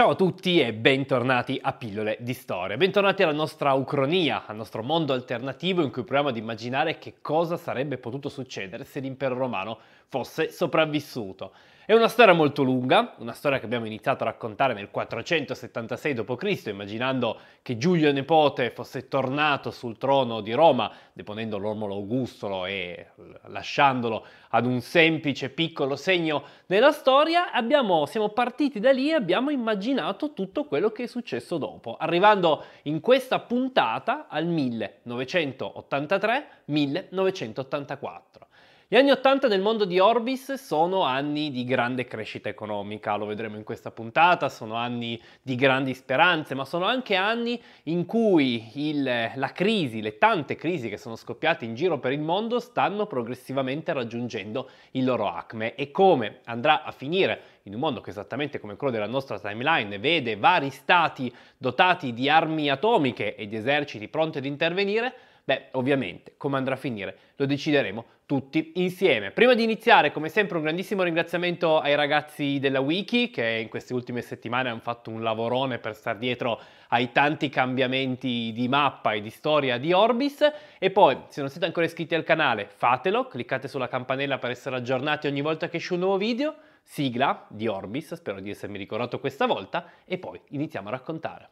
Ciao a tutti e bentornati a Pillole di Storia. Bentornati alla nostra ucronia, al nostro mondo alternativo in cui proviamo ad immaginare che cosa sarebbe potuto succedere se l'impero romano fosse sopravvissuto. È una storia molto lunga, una storia che abbiamo iniziato a raccontare nel 476 d.C., immaginando che Giulio Nepote fosse tornato sul trono di Roma, deponendo l'ormolo Augustolo e lasciandolo ad un semplice piccolo segno nella storia. Abbiamo, siamo partiti da lì e abbiamo immaginato tutto quello che è successo dopo, arrivando in questa puntata al 1983-1984. Gli anni 80 nel mondo di Orbis sono anni di grande crescita economica, lo vedremo in questa puntata, sono anni di grandi speranze, ma sono anche anni in cui il, la crisi, le tante crisi che sono scoppiate in giro per il mondo stanno progressivamente raggiungendo il loro acme e come andrà a finire in un mondo che esattamente come quello della nostra timeline vede vari stati dotati di armi atomiche e di eserciti pronti ad intervenire, Beh, ovviamente, come andrà a finire lo decideremo tutti insieme. Prima di iniziare, come sempre, un grandissimo ringraziamento ai ragazzi della Wiki che in queste ultime settimane hanno fatto un lavorone per star dietro ai tanti cambiamenti di mappa e di storia di Orbis. E poi, se non siete ancora iscritti al canale, fatelo, cliccate sulla campanella per essere aggiornati ogni volta che esce un nuovo video. Sigla di Orbis, spero di essermi ricordato questa volta, e poi iniziamo a raccontare.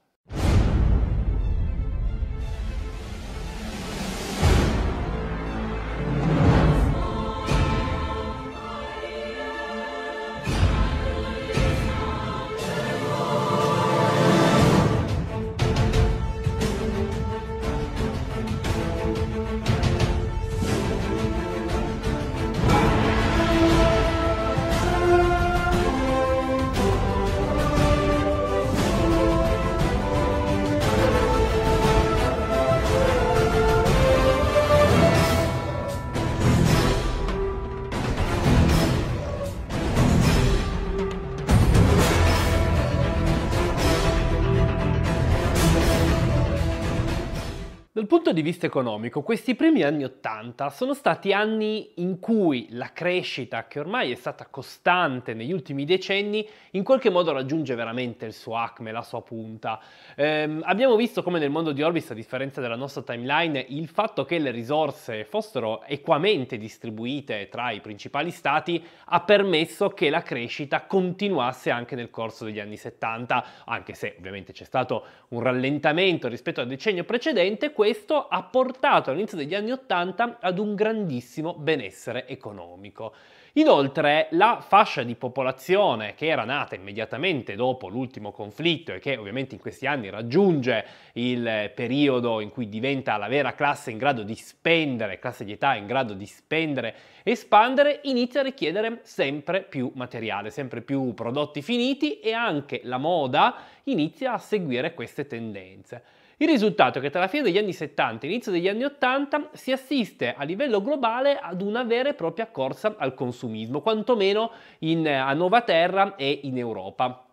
Dal punto di vista economico, questi primi anni 80 sono stati anni in cui la crescita, che ormai è stata costante negli ultimi decenni, in qualche modo raggiunge veramente il suo acme, la sua punta. Ehm, abbiamo visto come nel mondo di Orbis, a differenza della nostra timeline, il fatto che le risorse fossero equamente distribuite tra i principali stati ha permesso che la crescita continuasse anche nel corso degli anni 70, anche se ovviamente c'è stato un rallentamento rispetto al decennio precedente, questo ha portato all'inizio degli anni Ottanta ad un grandissimo benessere economico. Inoltre la fascia di popolazione che era nata immediatamente dopo l'ultimo conflitto e che ovviamente in questi anni raggiunge il periodo in cui diventa la vera classe in grado di spendere, classe di età in grado di spendere e espandere, inizia a richiedere sempre più materiale, sempre più prodotti finiti e anche la moda inizia a seguire queste tendenze. Il risultato è che tra la fine degli anni 70 e l'inizio degli anni 80 si assiste a livello globale ad una vera e propria corsa al consumismo, quantomeno in, a Nova Terra e in Europa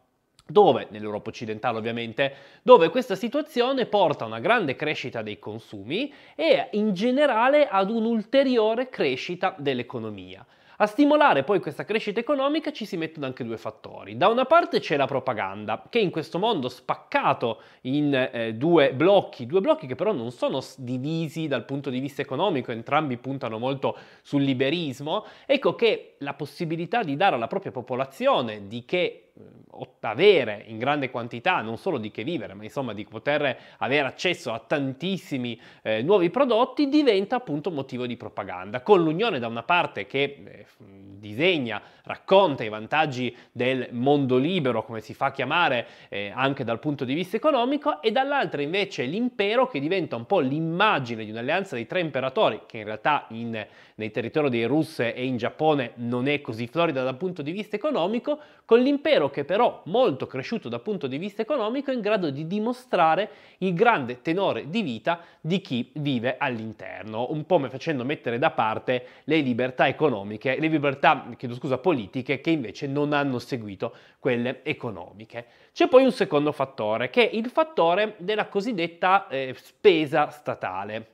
dove, nell'Europa occidentale ovviamente, dove questa situazione porta a una grande crescita dei consumi e in generale ad un'ulteriore crescita dell'economia. A stimolare poi questa crescita economica ci si mettono anche due fattori. Da una parte c'è la propaganda, che in questo mondo spaccato in eh, due blocchi, due blocchi che però non sono divisi dal punto di vista economico, entrambi puntano molto sul liberismo, ecco che la possibilità di dare alla propria popolazione di che eh, avere in grande quantità non solo di che vivere, ma insomma di poter avere accesso a tantissimi eh, nuovi prodotti diventa appunto motivo di propaganda. Con l'Unione da una parte che eh, disegna, racconta i vantaggi del mondo libero, come si fa a chiamare eh, anche dal punto di vista economico, e dall'altra invece l'impero che diventa un po' l'immagine di un'alleanza dei tre imperatori, che in realtà in nel territorio dei Rus e in Giappone non è così florida dal punto di vista economico, con l'impero che però molto cresciuto dal punto di vista economico è in grado di dimostrare il grande tenore di vita di chi vive all'interno, un po' facendo mettere da parte le libertà economiche, le libertà, chiedo scusa, politiche che invece non hanno seguito quelle economiche. C'è poi un secondo fattore, che è il fattore della cosiddetta eh, spesa statale.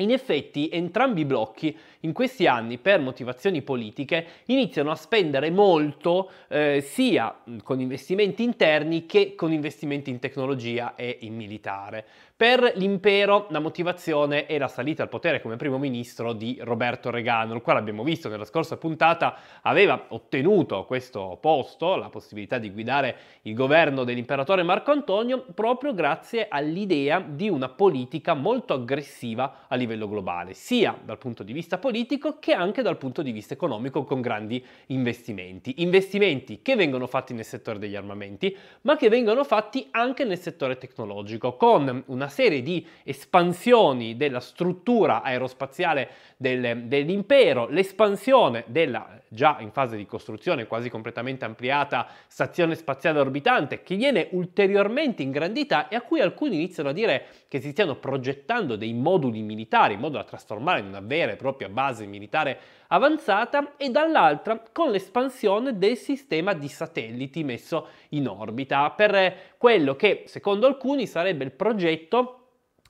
In effetti entrambi i blocchi in questi anni per motivazioni politiche iniziano a spendere molto eh, sia con investimenti interni che con investimenti in tecnologia e in militare. Per l'impero la motivazione è la salita al potere come primo ministro di Roberto Regano, il quale abbiamo visto nella scorsa puntata aveva ottenuto questo posto, la possibilità di guidare il governo dell'imperatore Marco Antonio, proprio grazie all'idea di una politica molto aggressiva a livello globale, sia dal punto di vista politico che anche dal punto di vista economico con grandi investimenti. Investimenti che vengono fatti nel settore degli armamenti, ma che vengono fatti anche nel settore tecnologico, con una una serie di espansioni della struttura aerospaziale del, dell'impero, l'espansione della già in fase di costruzione quasi completamente ampliata stazione spaziale orbitante che viene ulteriormente ingrandita e a cui alcuni iniziano a dire che si stiano progettando dei moduli militari in modo da trasformare in una vera e propria base militare avanzata e dall'altra con l'espansione del sistema di satelliti messo in orbita per quello che secondo alcuni sarebbe il progetto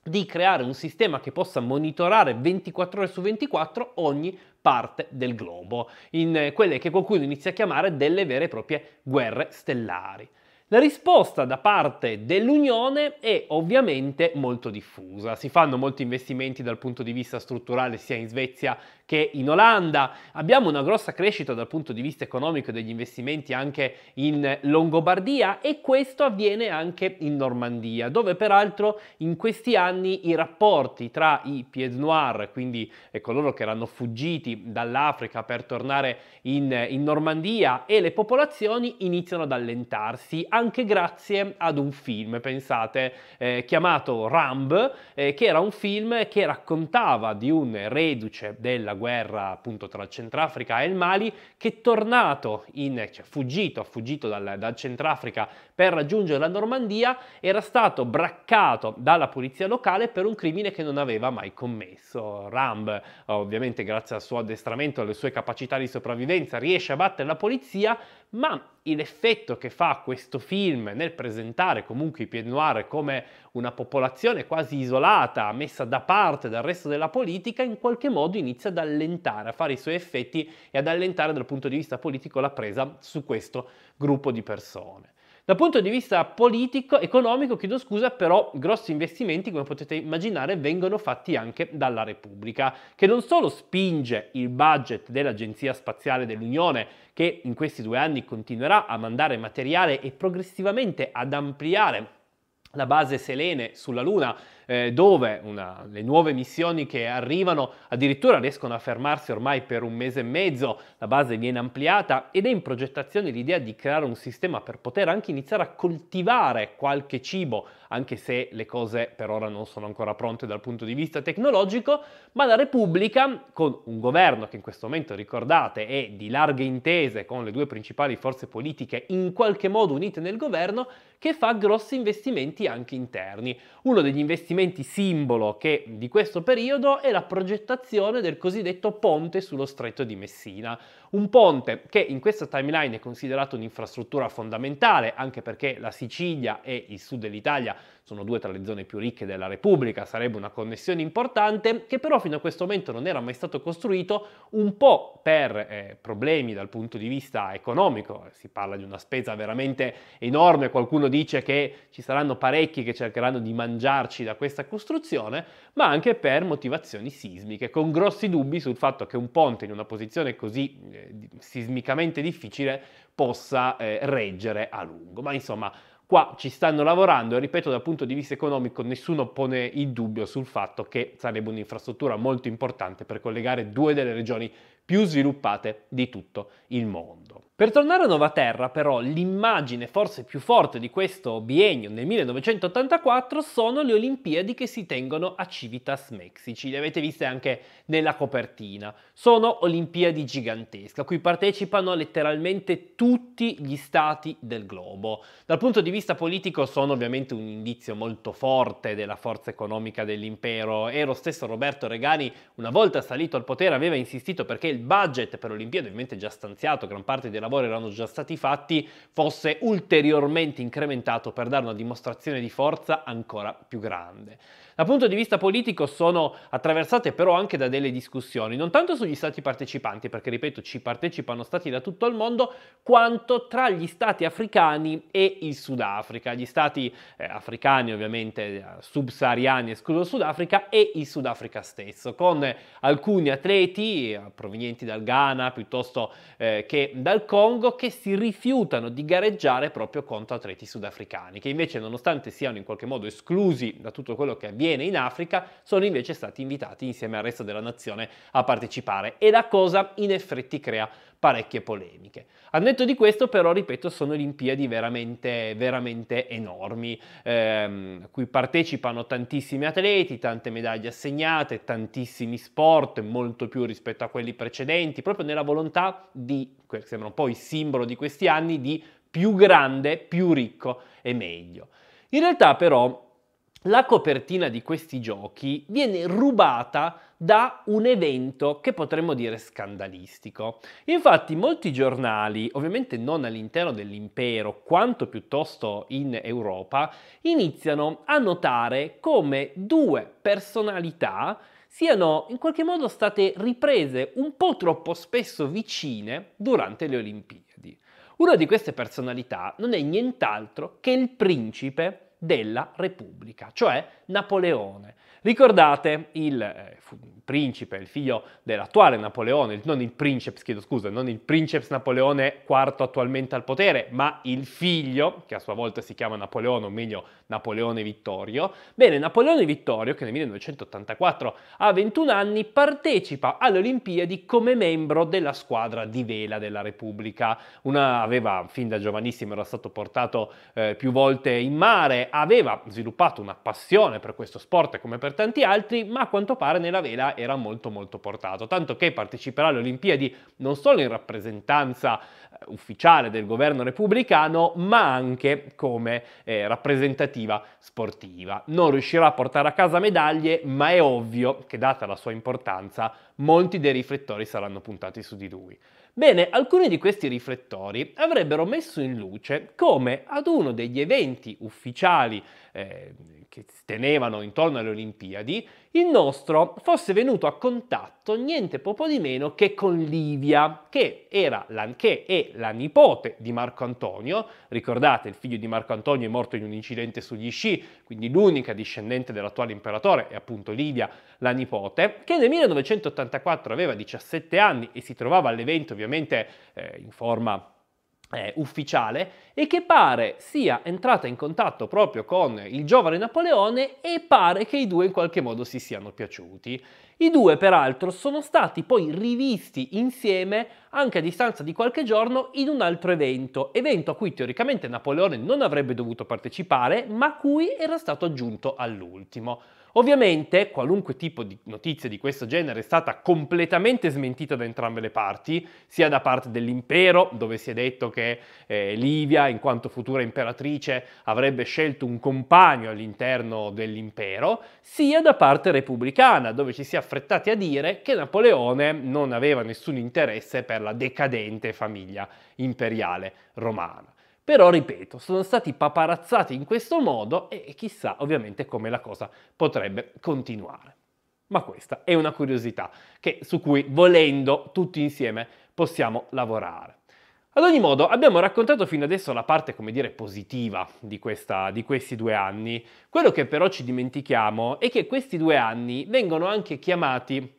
di creare un sistema che possa monitorare 24 ore su 24 ogni parte del globo, in eh, quelle che qualcuno inizia a chiamare delle vere e proprie guerre stellari. La risposta da parte dell'Unione è ovviamente molto diffusa. Si fanno molti investimenti dal punto di vista strutturale sia in Svezia che in Olanda. Abbiamo una grossa crescita dal punto di vista economico degli investimenti anche in Longobardia e questo avviene anche in Normandia, dove peraltro in questi anni i rapporti tra i Pied Noir, quindi coloro che erano fuggiti dall'Africa per tornare in, in Normandia, e le popolazioni iniziano ad allentarsi, anche grazie ad un film, pensate, eh, chiamato Ramb, eh, che era un film che raccontava di un reduce della guerra appunto tra il Centrafrica e il Mali, che è tornato, in, cioè fuggito, fuggito dal, dal Centrafrica per raggiungere la Normandia, era stato braccato dalla polizia locale per un crimine che non aveva mai commesso. Ramb, ovviamente grazie al suo addestramento e alle sue capacità di sopravvivenza, riesce a battere la polizia, ma l'effetto che fa questo film nel presentare comunque i Pied Noir come una popolazione quasi isolata, messa da parte dal resto della politica, in qualche modo inizia ad allentare, a fare i suoi effetti e ad allentare dal punto di vista politico la presa su questo gruppo di persone. Dal punto di vista politico, economico, chiedo scusa, però grossi investimenti, come potete immaginare, vengono fatti anche dalla Repubblica, che non solo spinge il budget dell'Agenzia Spaziale dell'Unione, che in questi due anni continuerà a mandare materiale e progressivamente ad ampliare la base Selene sulla Luna, eh, dove una, le nuove missioni che arrivano addirittura riescono a fermarsi ormai per un mese e mezzo, la base viene ampliata ed è in progettazione l'idea di creare un sistema per poter anche iniziare a coltivare qualche cibo, anche se le cose per ora non sono ancora pronte dal punto di vista tecnologico, ma la Repubblica, con un governo che in questo momento ricordate è di larghe intese con le due principali forze politiche in qualche modo unite nel governo, che fa grossi investimenti anche interni. Uno degli investimenti simbolo che di questo periodo è la progettazione del cosiddetto ponte sullo stretto di Messina, un ponte che in questa timeline è considerato un'infrastruttura fondamentale, anche perché la Sicilia e il sud dell'Italia sono due tra le zone più ricche della Repubblica, sarebbe una connessione importante, che però fino a questo momento non era mai stato costruito, un po' per eh, problemi dal punto di vista economico, si parla di una spesa veramente enorme, qualcuno dice che ci saranno parecchi che cercheranno di mangiarci da questa costruzione, ma anche per motivazioni sismiche, con grossi dubbi sul fatto che un ponte in una posizione così eh, eh, sismicamente difficile possa eh, reggere a lungo. Ma insomma, qua ci stanno lavorando e ripeto dal punto di vista economico nessuno pone il dubbio sul fatto che sarebbe un'infrastruttura molto importante per collegare due delle regioni più sviluppate di tutto il mondo. Per tornare a Nuova Terra, però, l'immagine forse più forte di questo biennio nel 1984 sono le Olimpiadi che si tengono a Civitas Mexici. Le avete viste anche nella copertina. Sono Olimpiadi gigantesche, a cui partecipano letteralmente tutti gli stati del globo. Dal punto di vista politico sono ovviamente un indizio molto forte della forza economica dell'impero e lo stesso Roberto Regani, una volta salito al potere, aveva insistito perché il budget per l'Olimpiade, ovviamente già stanziato, gran parte della lavori erano già stati fatti fosse ulteriormente incrementato per dare una dimostrazione di forza ancora più grande. Dal punto di vista politico sono attraversate però anche da delle discussioni, non tanto sugli stati partecipanti, perché ripeto ci partecipano stati da tutto il mondo, quanto tra gli stati africani e il Sudafrica. Gli stati eh, africani ovviamente eh, subsahariani, escluso Sudafrica, e il Sudafrica stesso, con alcuni atleti eh, provenienti dal Ghana piuttosto eh, che dal Congo che si rifiutano di gareggiare proprio contro atleti sudafricani, che invece nonostante siano in qualche modo esclusi da tutto quello che avviene, Iene in Africa sono invece stati invitati insieme al resto della nazione a partecipare e la cosa in effetti crea parecchie polemiche. A netto di questo però, ripeto, sono Olimpiadi veramente, veramente enormi, ehm, a cui partecipano tantissimi atleti, tante medaglie assegnate, tantissimi sport, molto più rispetto a quelli precedenti, proprio nella volontà di, sembra un po' il simbolo di questi anni, di più grande, più ricco e meglio. In realtà però la copertina di questi giochi viene rubata da un evento che potremmo dire scandalistico. Infatti molti giornali, ovviamente non all'interno dell'impero quanto piuttosto in Europa, iniziano a notare come due personalità siano in qualche modo state riprese un po' troppo spesso vicine durante le Olimpiadi. Una di queste personalità non è nient'altro che il principe della Repubblica, cioè Napoleone. Ricordate il eh, principe, il figlio dell'attuale Napoleone, non il princeps, chiedo scusa, non il princeps Napoleone IV attualmente al potere, ma il figlio, che a sua volta si chiama Napoleone, o meglio Napoleone Vittorio. Bene, Napoleone Vittorio, che nel 1984 ha 21 anni, partecipa alle Olimpiadi come membro della squadra di vela della Repubblica. Una aveva, fin da giovanissimo, era stato portato eh, più volte in mare, aveva sviluppato una passione per questo sport come per tanti altri, ma a quanto pare nella vela era molto molto portato, tanto che parteciperà alle Olimpiadi non solo in rappresentanza eh, ufficiale del governo repubblicano, ma anche come eh, rappresentativo iniziativa sportiva. Non riuscirà a portare a casa medaglie, ma è ovvio che data la sua importanza, molti dei riflettori saranno puntati su di lui. Bene, alcuni di questi riflettori avrebbero messo in luce come ad uno degli eventi ufficiali eh, che si tenevano intorno alle Olimpiadi, il nostro fosse venuto a contatto niente poco di meno che con Livia, che, la, che è la nipote di Marco Antonio. Ricordate, il figlio di Marco Antonio è morto in un incidente sugli sci, quindi l'unica discendente dell'attuale imperatore è appunto Livia, la nipote, che nel 1984 aveva 17 anni e si trovava all'evento ovviamente ovviamente eh, in forma eh, ufficiale e che pare sia entrata in contatto proprio con il giovane Napoleone e pare che i due in qualche modo si siano piaciuti. I due peraltro sono stati poi rivisti insieme anche a distanza di qualche giorno in un altro evento, evento a cui teoricamente Napoleone non avrebbe dovuto partecipare ma cui era stato aggiunto all'ultimo. Ovviamente qualunque tipo di notizia di questo genere è stata completamente smentita da entrambe le parti, sia da parte dell'impero, dove si è detto che eh, Livia, in quanto futura imperatrice, avrebbe scelto un compagno all'interno dell'impero, sia da parte repubblicana, dove ci si è affrettati a dire che Napoleone non aveva nessun interesse per la decadente famiglia imperiale romana. Però ripeto, sono stati paparazzati in questo modo e chissà ovviamente come la cosa potrebbe continuare. Ma questa è una curiosità che, su cui volendo tutti insieme possiamo lavorare. Ad ogni modo, abbiamo raccontato fino adesso la parte, come dire, positiva di, questa, di, questi due anni. Quello che però ci dimentichiamo è che questi due anni vengono anche chiamati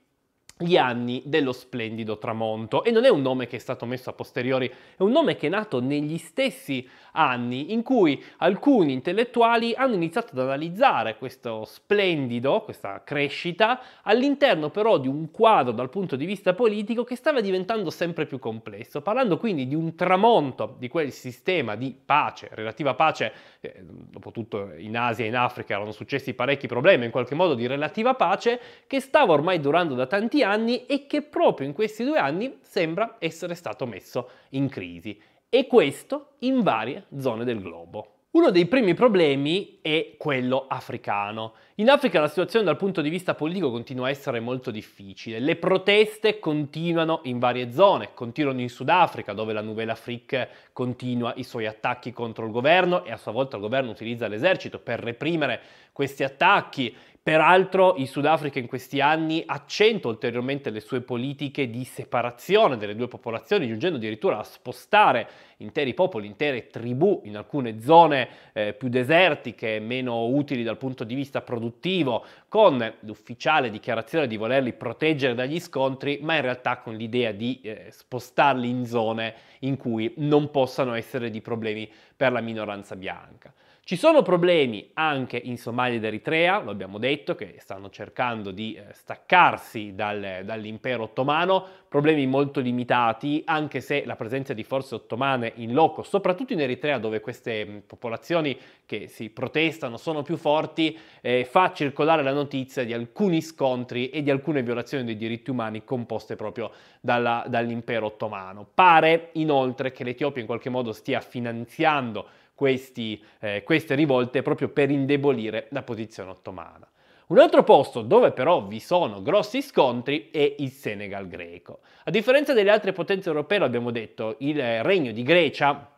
gli anni dello splendido tramonto e non è un nome che è stato messo a posteriori, è un nome che è nato negli stessi anni in cui alcuni intellettuali hanno iniziato ad analizzare questo splendido, questa crescita, all'interno però di un quadro dal punto di vista politico che stava diventando sempre più complesso, parlando quindi di un tramonto di quel sistema di pace, relativa pace, eh, dopo tutto in Asia e in Africa erano successi parecchi problemi in qualche modo di relativa pace, che stava ormai durando da tanti anni anni e che proprio in questi due anni sembra essere stato messo in crisi. E questo in varie zone del globo. Uno dei primi problemi è quello africano. In Africa la situazione dal punto di vista politico continua a essere molto difficile. Le proteste continuano in varie zone, continuano in Sudafrica, dove la Nouvelle Afrique continua i suoi attacchi contro il governo e a sua volta il governo utilizza l'esercito per reprimere questi attacchi. Peraltro il Sudafrica in questi anni accentua ulteriormente le sue politiche di separazione delle due popolazioni, giungendo addirittura a spostare interi popoli, intere tribù in alcune zone eh, più desertiche, meno utili dal punto di vista produttivo, con l'ufficiale dichiarazione di volerli proteggere dagli scontri, ma in realtà con l'idea di eh, spostarli in zone in cui non possano essere di problemi per la minoranza bianca. Ci sono problemi anche in Somalia ed Eritrea, lo abbiamo detto, che stanno cercando di eh, staccarsi dal, dall'impero ottomano, problemi molto limitati, anche se la presenza di forze ottomane in loco, soprattutto in Eritrea dove queste mm, popolazioni che si protestano sono più forti, eh, fa circolare la notizia di alcuni scontri e di alcune violazioni dei diritti umani composte proprio dalla, dall'impero ottomano. Pare inoltre che l'Etiopia in qualche modo stia finanziando questi, eh, queste rivolte proprio per indebolire la posizione ottomana. Un altro posto dove però vi sono grossi scontri è il Senegal greco. A differenza delle altre potenze europee, l'abbiamo detto, il regno di Grecia,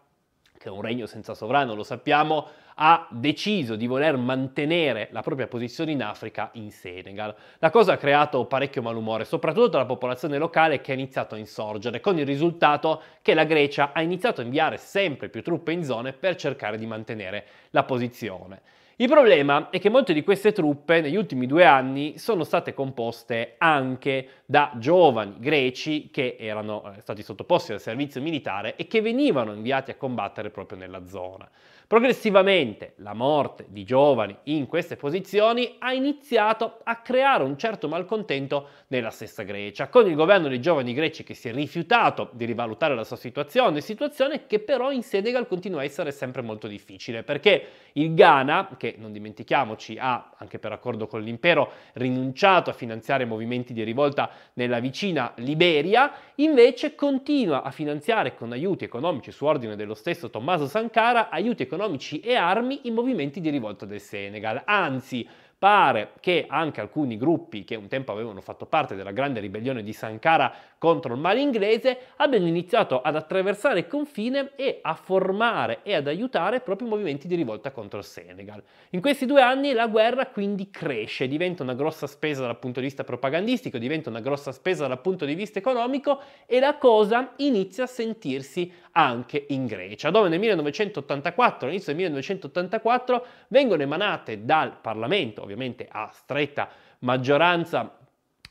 che è un regno senza sovrano, lo sappiamo, ha deciso di voler mantenere la propria posizione in Africa in Senegal. La cosa ha creato parecchio malumore, soprattutto tra la popolazione locale che ha iniziato a insorgere, con il risultato che la Grecia ha iniziato a inviare sempre più truppe in zone per cercare di mantenere la posizione. Il problema è che molte di queste truppe negli ultimi due anni sono state composte anche da giovani greci che erano eh, stati sottoposti al servizio militare e che venivano inviati a combattere proprio nella zona. Progressivamente la morte di giovani in queste posizioni ha iniziato a creare un certo malcontento nella stessa Grecia, con il governo dei giovani greci che si è rifiutato di rivalutare la sua situazione, situazione che però in Senegal continua a essere sempre molto difficile, perché il Ghana, che non dimentichiamoci ha, anche per accordo con l'impero, rinunciato a finanziare movimenti di rivolta nella vicina Liberia, invece continua a finanziare con aiuti economici su ordine dello stesso Tommaso Sankara aiuti economici economici e armi i movimenti di rivolta del Senegal. Anzi, pare che anche alcuni gruppi che un tempo avevano fatto parte della grande ribellione di Sankara contro il male inglese abbiano iniziato ad attraversare il confine e a formare e ad aiutare proprio i movimenti di rivolta contro il Senegal. In questi due anni la guerra quindi cresce, diventa una grossa spesa dal punto di vista propagandistico, diventa una grossa spesa dal punto di vista economico e la cosa inizia a sentirsi anche in Grecia, dove nel 1984, all'inizio del 1984, vengono emanate dal Parlamento, ovviamente a stretta maggioranza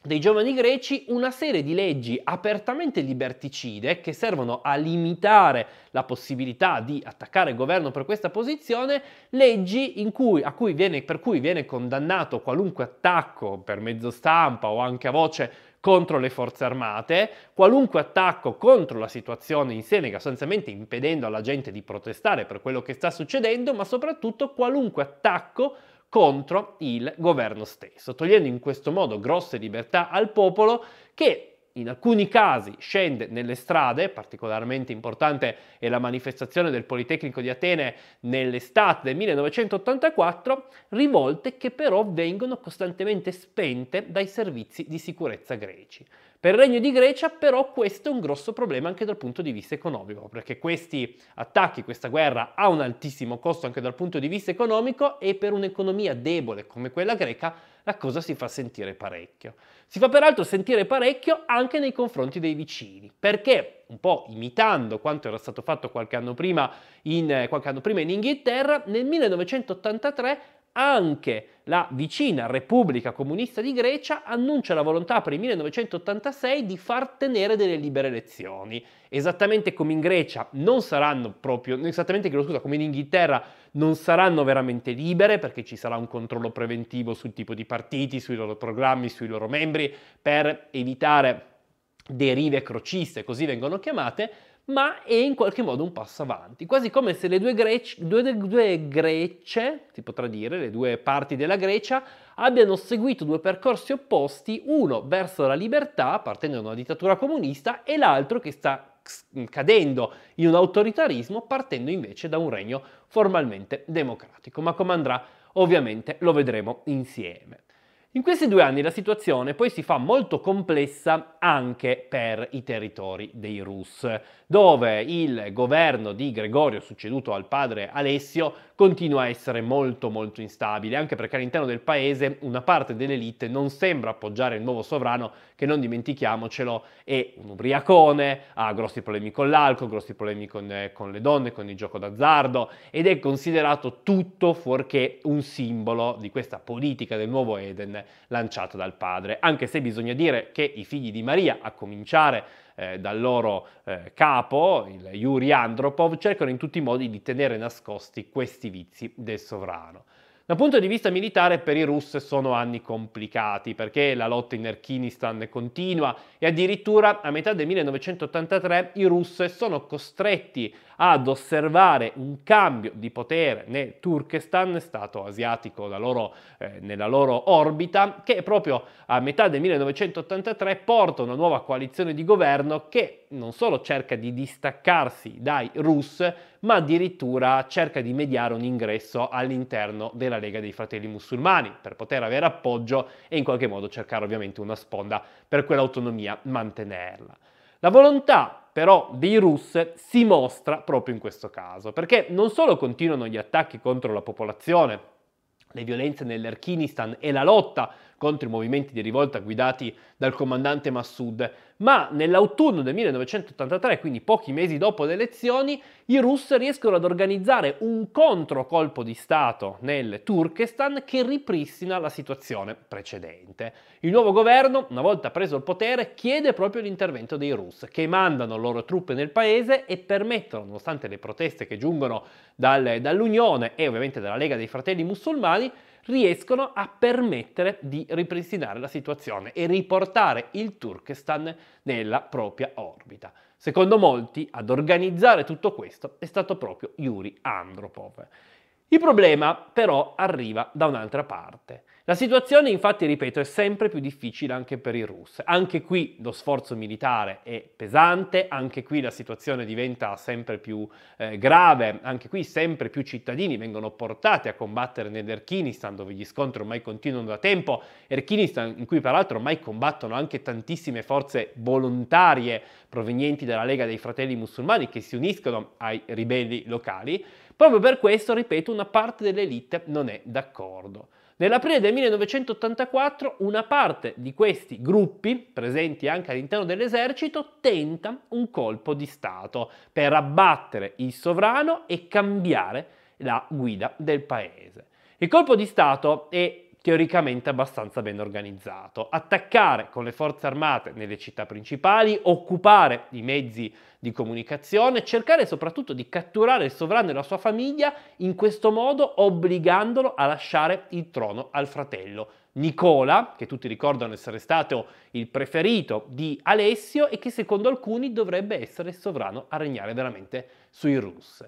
dei giovani greci una serie di leggi apertamente liberticide che servono a limitare la possibilità di attaccare il governo per questa posizione, leggi cui, cui viene, per cui viene condannato qualunque attacco per mezzo stampa o anche a voce contro le forze armate, qualunque attacco contro la situazione in Senegal, sostanzialmente impedendo alla gente di protestare per quello che sta succedendo, ma soprattutto qualunque attacco contro il governo stesso, togliendo in questo modo grosse libertà al popolo che in alcuni casi scende nelle strade, particolarmente importante è la manifestazione del Politecnico di Atene nell'estate del 1984, rivolte che però vengono costantemente spente dai servizi di sicurezza greci. Per il Regno di Grecia però questo è un grosso problema anche dal punto di vista economico, perché questi attacchi, questa guerra ha un altissimo costo anche dal punto di vista economico e per un'economia debole come quella greca la cosa si fa sentire parecchio. Si fa peraltro sentire parecchio anche nei confronti dei vicini, perché un po' imitando quanto era stato fatto qualche anno prima in, eh, qualche anno prima in Inghilterra, nel 1983 anche la vicina Repubblica Comunista di Grecia annuncia la volontà per il 1986 di far tenere delle libere elezioni. Esattamente come in Grecia non saranno proprio, esattamente scusa, come in Inghilterra non saranno veramente libere perché ci sarà un controllo preventivo sul tipo di partiti, sui loro programmi, sui loro membri per evitare derive crociste, così vengono chiamate, ma è in qualche modo un passo avanti, quasi come se le due, grece, due, due Grece, si potrà dire, le due parti della Grecia, abbiano seguito due percorsi opposti, uno verso la libertà, partendo da una dittatura comunista, e l'altro che sta cadendo in un autoritarismo, partendo invece da un regno formalmente democratico. Ma come andrà, ovviamente, lo vedremo insieme. In questi due anni la situazione poi si fa molto complessa anche per i territori dei Rus, dove il governo di Gregorio, succeduto al padre Alessio, continua a essere molto molto instabile, anche perché all'interno del paese una parte dell'elite non sembra appoggiare il nuovo sovrano, che non dimentichiamocelo è un ubriacone, ha grossi problemi con l'alcol, grossi problemi con, eh, con le donne, con il gioco d'azzardo ed è considerato tutto fuorché un simbolo di questa politica del nuovo Eden decisione lanciata dal padre, anche se bisogna dire che i figli di Maria, a cominciare eh, dal loro eh, capo, il Yuri Andropov, cercano in tutti i modi di tenere nascosti questi vizi del sovrano. Dal punto di vista militare per i russi sono anni complicati perché la lotta in Erkinistan continua e addirittura a metà del 1983 i russi sono costretti ad osservare un cambio di potere nel Turkestan, stato asiatico loro, eh, nella loro orbita, che proprio a metà del 1983 porta una nuova coalizione di governo che non solo cerca di distaccarsi dai russi, ma addirittura cerca di mediare un ingresso all'interno della Lega dei Fratelli Musulmani per poter avere appoggio e in qualche modo cercare ovviamente una sponda per quell'autonomia mantenerla. La volontà però dei russ si mostra proprio in questo caso, perché non solo continuano gli attacchi contro la popolazione, le violenze nell'Erkinistan e la lotta contro i movimenti di rivolta guidati dal comandante Massoud, ma nell'autunno del 1983, quindi pochi mesi dopo le elezioni, i russi riescono ad organizzare un controcolpo di Stato nel Turkestan che ripristina la situazione precedente. Il nuovo governo, una volta preso il potere, chiede proprio l'intervento dei russi, che mandano loro truppe nel paese e permettono, nonostante le proteste che giungono dal, dall'Unione e ovviamente dalla Lega dei Fratelli Musulmani, riescono a permettere di ripristinare la situazione e riportare il Turkestan nella propria orbita. Secondo molti, ad organizzare tutto questo è stato proprio Yuri Andropov. Il problema però arriva da un'altra parte. La situazione infatti, ripeto, è sempre più difficile anche per i russi. Anche qui lo sforzo militare è pesante, anche qui la situazione diventa sempre più eh, grave, anche qui sempre più cittadini vengono portati a combattere nell'Erkinistan dove gli scontri ormai continuano da tempo, Erkinistan in cui peraltro ormai combattono anche tantissime forze volontarie provenienti dalla Lega dei Fratelli Musulmani che si uniscono ai ribelli locali. Proprio per questo, ripeto, una parte dell'elite non è d'accordo. Nell'aprile del 1984 una parte di questi gruppi, presenti anche all'interno dell'esercito, tenta un colpo di Stato per abbattere il sovrano e cambiare la guida del paese. Il colpo di Stato è teoricamente abbastanza ben organizzato. Attaccare con le forze armate nelle città principali, occupare i mezzi di comunicazione, cercare soprattutto di catturare il sovrano e la sua famiglia in questo modo obbligandolo a lasciare il trono al fratello. Nicola, che tutti ricordano essere stato il preferito di Alessio e che secondo alcuni dovrebbe essere il sovrano a regnare veramente sui Rus.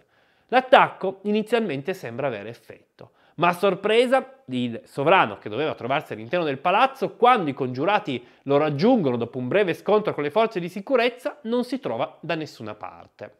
L'attacco inizialmente sembra avere effetto. Ma a sorpresa il sovrano, che doveva trovarsi all'interno del palazzo, quando i congiurati lo raggiungono dopo un breve scontro con le forze di sicurezza, non si trova da nessuna parte.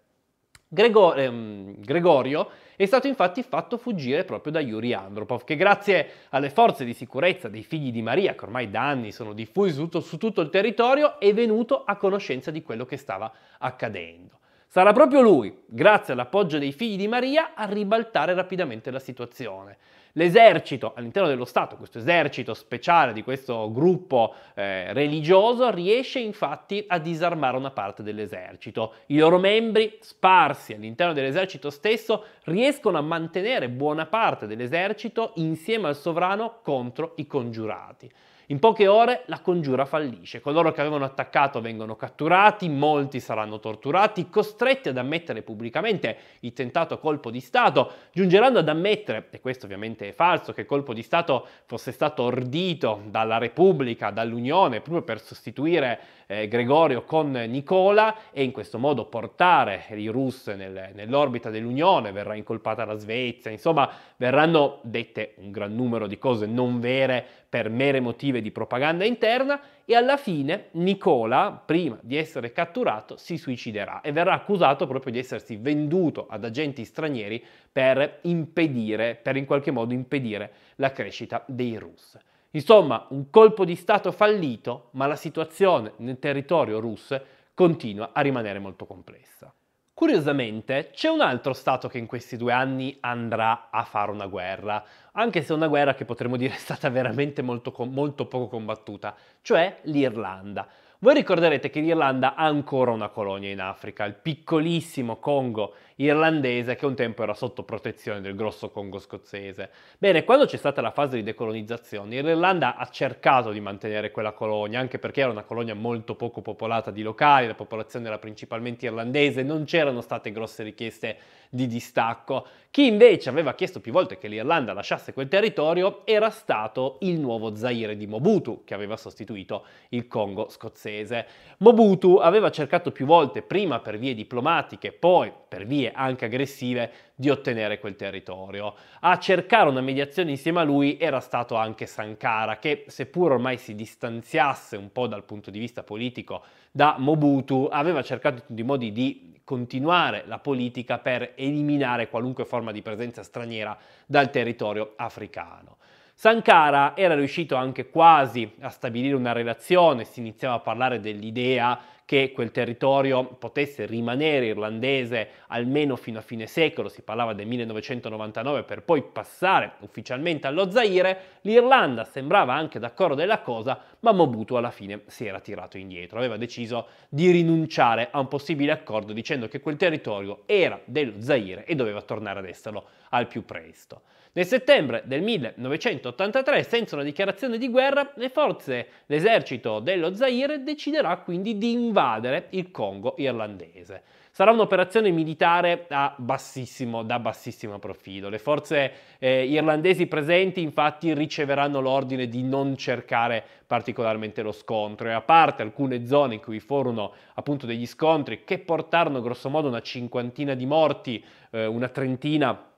Gregor- ehm, Gregorio è stato infatti fatto fuggire proprio da Yuri Andropov, che grazie alle forze di sicurezza dei figli di Maria, che ormai da anni sono diffusi su tutto, su tutto il territorio, è venuto a conoscenza di quello che stava accadendo. Sarà proprio lui, grazie all'appoggio dei figli di Maria, a ribaltare rapidamente la situazione. L'esercito all'interno dello Stato, questo esercito speciale di questo gruppo eh, religioso, riesce infatti a disarmare una parte dell'esercito. I loro membri, sparsi all'interno dell'esercito stesso, riescono a mantenere buona parte dell'esercito insieme al sovrano contro i congiurati. In poche ore la congiura fallisce, coloro che avevano attaccato vengono catturati, molti saranno torturati, costretti ad ammettere pubblicamente il tentato colpo di Stato, giungeranno ad ammettere, e questo ovviamente è falso, che il colpo di Stato fosse stato ordito dalla Repubblica, dall'Unione, proprio per sostituire eh, Gregorio con Nicola e in questo modo portare i russi nel, nell'orbita dell'Unione, verrà incolpata la Svezia, insomma verranno dette un gran numero di cose non vere per mere motive di propaganda interna e alla fine Nicola, prima di essere catturato, si suiciderà e verrà accusato proprio di essersi venduto ad agenti stranieri per impedire, per in qualche modo impedire la crescita dei russi. Insomma, un colpo di Stato fallito, ma la situazione nel territorio russo continua a rimanere molto complessa. Curiosamente, c'è un altro Stato che in questi due anni andrà a fare una guerra, anche se una guerra che potremmo dire è stata veramente molto, molto poco combattuta, cioè l'Irlanda. Voi ricorderete che l'Irlanda ha ancora una colonia in Africa, il piccolissimo Congo irlandese che un tempo era sotto protezione del grosso Congo scozzese. Bene, quando c'è stata la fase di decolonizzazione, l'Irlanda ha cercato di mantenere quella colonia, anche perché era una colonia molto poco popolata di locali, la popolazione era principalmente irlandese, non c'erano state grosse richieste di distacco. Chi invece aveva chiesto più volte che l'Irlanda lasciasse quel territorio era stato il nuovo Zaire di Mobutu, che aveva sostituito il Congo scozzese. Mobutu aveva cercato più volte, prima per vie diplomatiche, poi per vie anche aggressive di ottenere quel territorio. A cercare una mediazione insieme a lui era stato anche Sankara, che seppur ormai si distanziasse un po' dal punto di vista politico da Mobutu, aveva cercato in tutti i modi di continuare la politica per eliminare qualunque forma di presenza straniera dal territorio africano. Sankara era riuscito anche quasi a stabilire una relazione, si iniziava a parlare dell'idea che quel territorio potesse rimanere irlandese almeno fino a fine secolo, si parlava del 1999 per poi passare ufficialmente allo Zaire, l'Irlanda sembrava anche d'accordo della cosa, ma Mobutu alla fine si era tirato indietro, aveva deciso di rinunciare a un possibile accordo dicendo che quel territorio era dello Zaire e doveva tornare ad esserlo al più presto. Nel settembre del 1983, senza una dichiarazione di guerra, le forze, l'esercito dello Zaire deciderà quindi di invadere il Congo irlandese. Sarà un'operazione militare bassissimo, da bassissimo profilo. Le forze eh, irlandesi presenti infatti riceveranno l'ordine di non cercare particolarmente lo scontro e a parte alcune zone in cui furono appunto degli scontri che portarono grossomodo una cinquantina di morti, eh, una trentina di morti,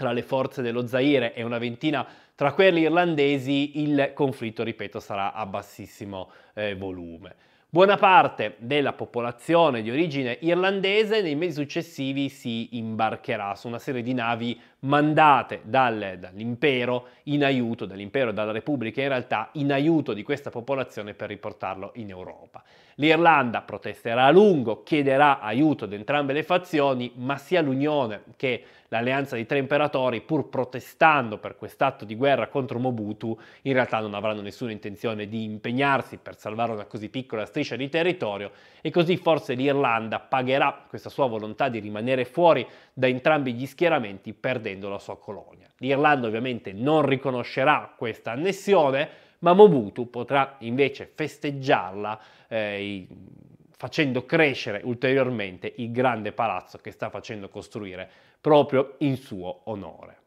tra le forze dello Zaire e una ventina tra quelli irlandesi, il conflitto, ripeto, sarà a bassissimo eh, volume. Buona parte della popolazione di origine irlandese nei mesi successivi si imbarcherà su una serie di navi mandate dal, dall'impero in aiuto, dall'impero e dalla Repubblica in realtà, in aiuto di questa popolazione per riportarlo in Europa. L'Irlanda protesterà a lungo, chiederà aiuto ad entrambe le fazioni, ma sia l'Unione che l'alleanza dei tre imperatori, pur protestando per quest'atto di guerra contro Mobutu, in realtà non avranno nessuna intenzione di impegnarsi per salvare una così piccola striscia di territorio e così forse l'Irlanda pagherà questa sua volontà di rimanere fuori da entrambi gli schieramenti perdendo la sua colonia. L'Irlanda ovviamente non riconoscerà questa annessione, ma Mobutu potrà invece festeggiarla eh, facendo crescere ulteriormente il grande palazzo che sta facendo costruire proprio in suo onore.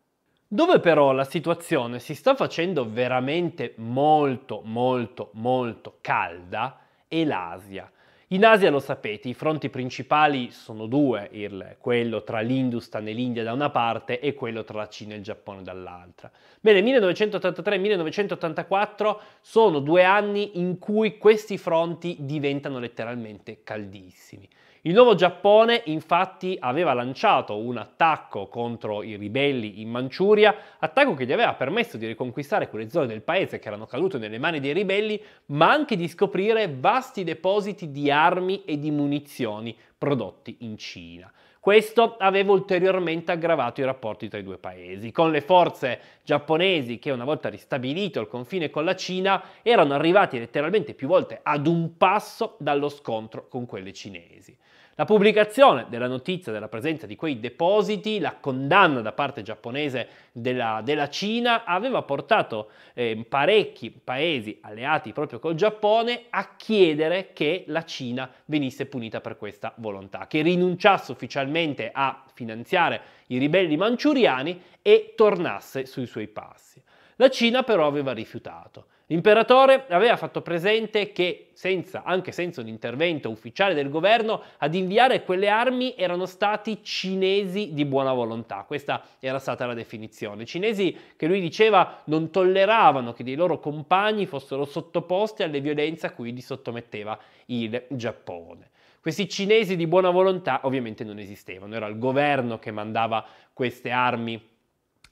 Dove però la situazione si sta facendo veramente molto molto molto calda è l'Asia. In Asia lo sapete, i fronti principali sono due, il, quello tra l'Industan e l'India da una parte e quello tra la Cina e il Giappone dall'altra. Bene, 1983 1984 sono due anni in cui questi fronti diventano letteralmente caldissimi. Il nuovo Giappone infatti aveva lanciato un attacco contro i ribelli in Manciuria, attacco che gli aveva permesso di riconquistare quelle zone del paese che erano cadute nelle mani dei ribelli, ma anche di scoprire vasti depositi di armi e di munizioni prodotti in Cina. Questo aveva ulteriormente aggravato i rapporti tra i due paesi, con le forze giapponesi che una volta ristabilito il confine con la Cina erano arrivati letteralmente più volte ad un passo dallo scontro con quelle cinesi. La pubblicazione della notizia della presenza di quei depositi, la condanna da parte giapponese della, della Cina, aveva portato eh, parecchi paesi alleati proprio col Giappone a chiedere che la Cina venisse punita per questa volontà, che rinunciasse ufficialmente a finanziare i ribelli manciuriani e tornasse sui suoi passi. La Cina però aveva rifiutato. L'imperatore aveva fatto presente che, senza, anche senza un intervento ufficiale del governo, ad inviare quelle armi erano stati cinesi di buona volontà. Questa era stata la definizione. Cinesi che lui diceva non tolleravano che dei loro compagni fossero sottoposti alle violenze a cui li sottometteva il Giappone. Questi cinesi di buona volontà ovviamente non esistevano, era il governo che mandava queste armi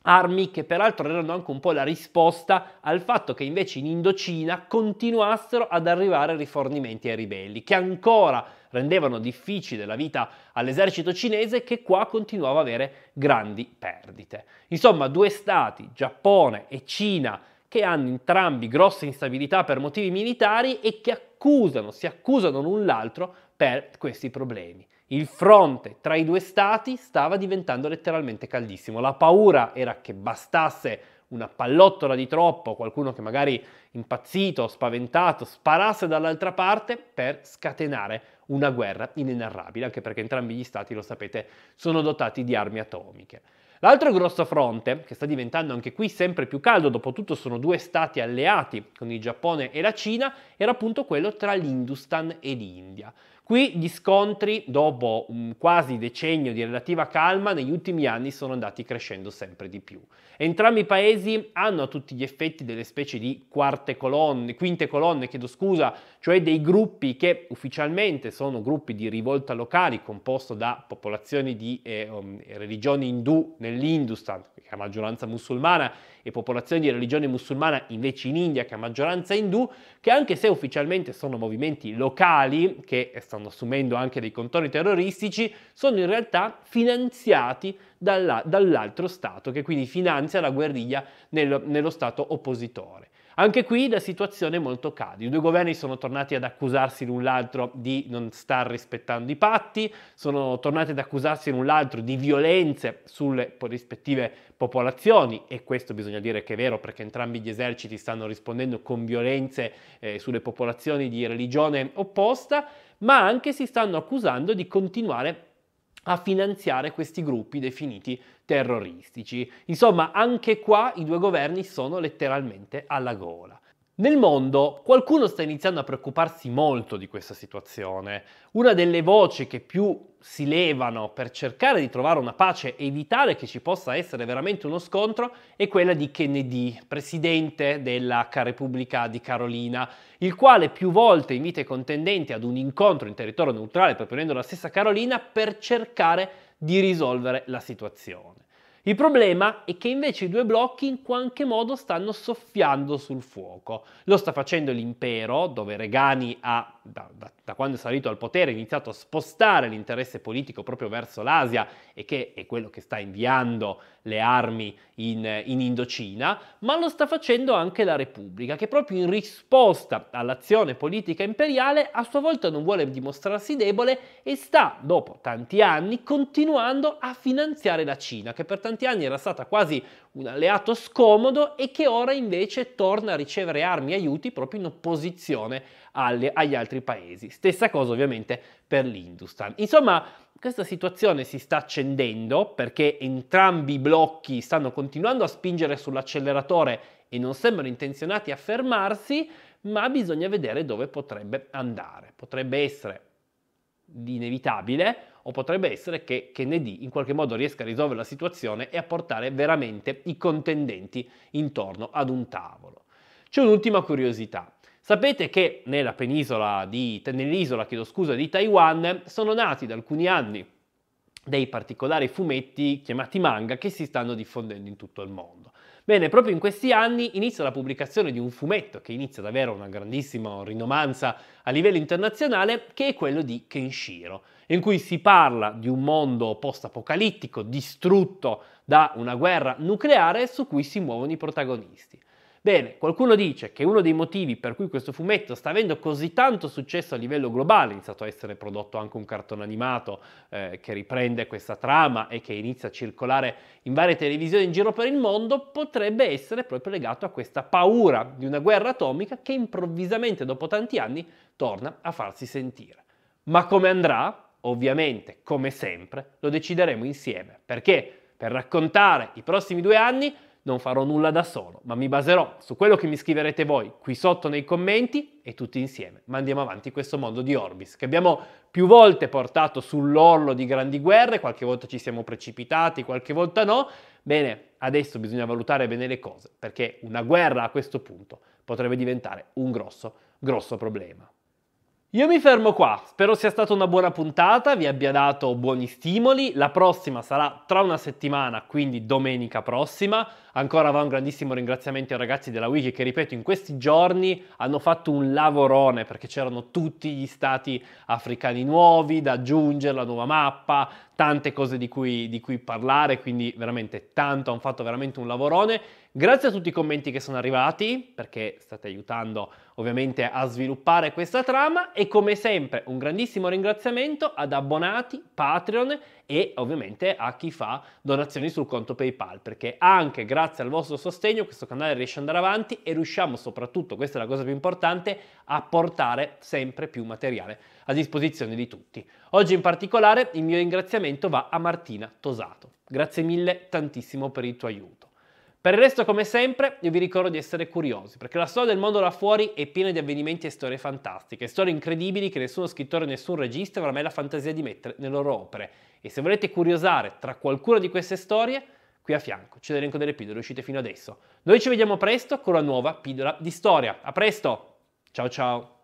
armi che peraltro erano anche un po' la risposta al fatto che invece in Indocina continuassero ad arrivare rifornimenti ai ribelli, che ancora rendevano difficile la vita all'esercito cinese che qua continuava a avere grandi perdite. Insomma, due stati, Giappone e Cina, che hanno entrambi grosse instabilità per motivi militari e che accusano, si accusano l'un l'altro per questi problemi. Il fronte tra i due stati stava diventando letteralmente caldissimo. La paura era che bastasse una pallottola di troppo, qualcuno che magari impazzito, spaventato, sparasse dall'altra parte per scatenare una guerra inenarrabile, anche perché entrambi gli stati, lo sapete, sono dotati di armi atomiche. L'altro grosso fronte, che sta diventando anche qui sempre più caldo, dopo tutto sono due stati alleati con il Giappone e la Cina, era appunto quello tra l'Industan e l'India. Qui gli scontri, dopo un quasi decennio di relativa calma, negli ultimi anni sono andati crescendo sempre di più. Entrambi i paesi hanno a tutti gli effetti delle specie di quarte colonne, quinte colonne, chiedo scusa, cioè dei gruppi che ufficialmente sono gruppi di rivolta locali composto da popolazioni di eh, um, religioni indù nell'Industan, che è la maggioranza musulmana, e popolazioni di religione musulmana invece in India che a maggioranza indù, che anche se ufficialmente sono movimenti locali che stanno assumendo anche dei contorni terroristici, sono in realtà finanziati dalla, dall'altro Stato che quindi finanzia la guerriglia nello, nello Stato oppositore. Anche qui la situazione è molto calda. I due governi sono tornati ad accusarsi l'un l'altro di non star rispettando i patti, sono tornati ad accusarsi l'un l'altro di violenze sulle rispettive popolazioni e questo bisogna dire che è vero perché entrambi gli eserciti stanno rispondendo con violenze eh, sulle popolazioni di religione opposta, ma anche si stanno accusando di continuare a finanziare questi gruppi definiti terroristici. Insomma, anche qua i due governi sono letteralmente alla gola. Nel mondo qualcuno sta iniziando a preoccuparsi molto di questa situazione. Una delle voci che più si levano per cercare di trovare una pace e evitare che ci possa essere veramente uno scontro è quella di Kennedy, presidente della Repubblica di Carolina, il quale più volte invita i contendenti ad un incontro in territorio neutrale, proponendo la stessa Carolina, per cercare di risolvere la situazione. Il problema è che invece i due blocchi in qualche modo stanno soffiando sul fuoco. Lo sta facendo l'impero, dove Regani ha, da, da, da quando è salito al potere, iniziato a spostare l'interesse politico proprio verso l'Asia e che è quello che sta inviando le armi in, in, Indocina, ma lo sta facendo anche la Repubblica, che proprio in risposta all'azione politica imperiale a sua volta non vuole dimostrarsi debole e sta, dopo tanti anni, continuando a finanziare la Cina, che per tanti anni era stata quasi un alleato scomodo e che ora invece torna a ricevere armi e aiuti proprio in opposizione alle, agli altri paesi. Stessa cosa ovviamente per l'Industan. Insomma, questa situazione si sta accendendo perché entrambi i blocchi stanno continuando a spingere sull'acceleratore e non sembrano intenzionati a fermarsi, ma bisogna vedere dove potrebbe andare. Potrebbe essere inevitabile o potrebbe essere che Kennedy in qualche modo riesca a risolvere la situazione e a portare veramente i contendenti intorno ad un tavolo. C'è un'ultima curiosità. Sapete che nella penisola di, nell'isola chiedo scusa, di Taiwan sono nati da alcuni anni dei particolari fumetti chiamati manga che si stanno diffondendo in tutto il mondo. Bene, proprio in questi anni inizia la pubblicazione di un fumetto che inizia ad avere una grandissima rinomanza a livello internazionale, che è quello di Kenshiro, in cui si parla di un mondo post-apocalittico distrutto da una guerra nucleare su cui si muovono i protagonisti. Bene, qualcuno dice che uno dei motivi per cui questo fumetto sta avendo così tanto successo a livello globale, è iniziato a essere prodotto anche un cartone animato eh, che riprende questa trama e che inizia a circolare in varie televisioni in giro per il mondo, potrebbe essere proprio legato a questa paura di una guerra atomica che improvvisamente dopo tanti anni torna a farsi sentire. Ma come andrà? Ovviamente, come sempre, lo decideremo insieme, perché per raccontare i prossimi due anni non farò nulla da solo, ma mi baserò su quello che mi scriverete voi qui sotto nei commenti e tutti insieme mandiamo avanti questo mondo di Orbis che abbiamo più volte portato sull'orlo di grandi guerre, qualche volta ci siamo precipitati, qualche volta no. Bene, adesso bisogna valutare bene le cose perché una guerra a questo punto potrebbe diventare un grosso, grosso problema. Io mi fermo qua, spero sia stata una buona puntata, vi abbia dato buoni stimoli, la prossima sarà tra una settimana, quindi domenica prossima, ancora va un grandissimo ringraziamento ai ragazzi della Wiki che ripeto in questi giorni hanno fatto un lavorone perché c'erano tutti gli stati africani nuovi da aggiungere, la nuova mappa, tante cose di cui, di cui, parlare, quindi veramente tanto, hanno fatto veramente un lavorone. Grazie a tutti i commenti che sono arrivati, perché state aiutando ovviamente a sviluppare questa trama e come sempre un grandissimo ringraziamento ad abbonati, Patreon e ovviamente a chi fa donazioni sul conto PayPal, perché anche grazie al vostro sostegno questo canale riesce ad andare avanti e riusciamo soprattutto, questa è la cosa più importante, a portare sempre più materiale a disposizione di tutti. Oggi in particolare il mio ringraziamento va a Martina Tosato. Grazie mille tantissimo per il tuo aiuto. Per il resto, come sempre, io vi ricordo di essere curiosi, perché la storia del mondo là fuori è piena di avvenimenti e storie fantastiche, storie incredibili che nessuno scrittore e nessun regista avrà mai la fantasia di mettere nelle loro opere. E se volete curiosare tra qualcuna di queste storie, qui a fianco c'è l'elenco delle pillole uscite fino adesso. Noi ci vediamo presto con una nuova pillola di storia. A presto! Ciao ciao!